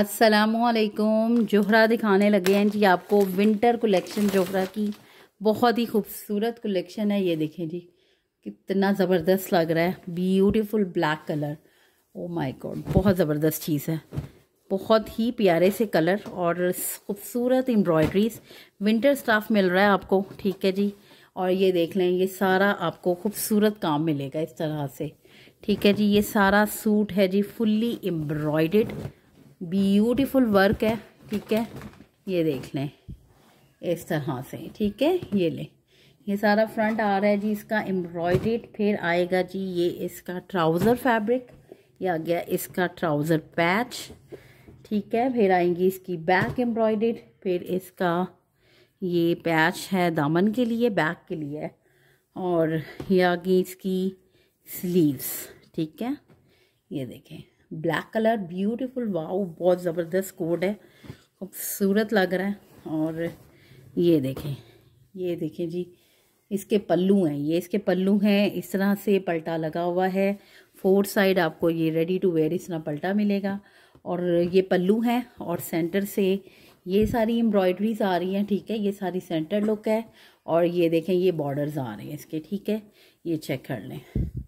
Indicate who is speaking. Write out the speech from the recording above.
Speaker 1: असलकुम जोहरा दिखाने लगे हैं जी आपको विंटर कलेक्शन जोहरा की बहुत ही खूबसूरत कलेक्शन है ये देखें जी कितना ज़बरदस्त लग रहा है beautiful black colour oh my God बहुत ज़बरदस्त चीज़ है बहुत ही प्यारे से कलर और खूबसूरत एम्ब्रॉयडरीज विंटर स्टाफ मिल रहा है आपको ठीक है जी और ये देख लें ये सारा आपको खूबसूरत काम मिलेगा इस तरह से ठीक है जी ये सारा सूट है जी फुल्ली एम्ब्रॉयड ब्यूटीफुल वर्क है ठीक है ये देख लें इस तरह से ठीक है ये लें ये सारा फ्रंट आ रहा है जी इसका एम्ब्रॉयडेड फिर आएगा जी ये इसका ट्राउज़र फैब्रिक ये आ गया इसका ट्राउज़र पैच ठीक है फिर आएंगी इसकी बैक एम्ब्रॉयडेड फिर इसका ये पैच है दामन के लिए बैक के लिए और ये आ गई इसकी स्लीव्स ठीक है ये देखें ब्लैक कलर ब्यूटीफुल वाओ बहुत ज़बरदस्त कोड है खूबसूरत लग रहा है और ये देखें ये देखें जी इसके पल्लू हैं ये इसके पल्लू हैं इस तरह से पलटा लगा हुआ है फोर साइड आपको ये रेडी टू वेयर इस तरह पलटा मिलेगा और ये पल्लू हैं और सेंटर से ये सारी एम्ब्रॉयडरीज आ रही हैं ठीक है ये सारी सेंटर लुक है और ये देखें ये बॉर्डर्स आ रहे हैं इसके ठीक है ये चेक कर लें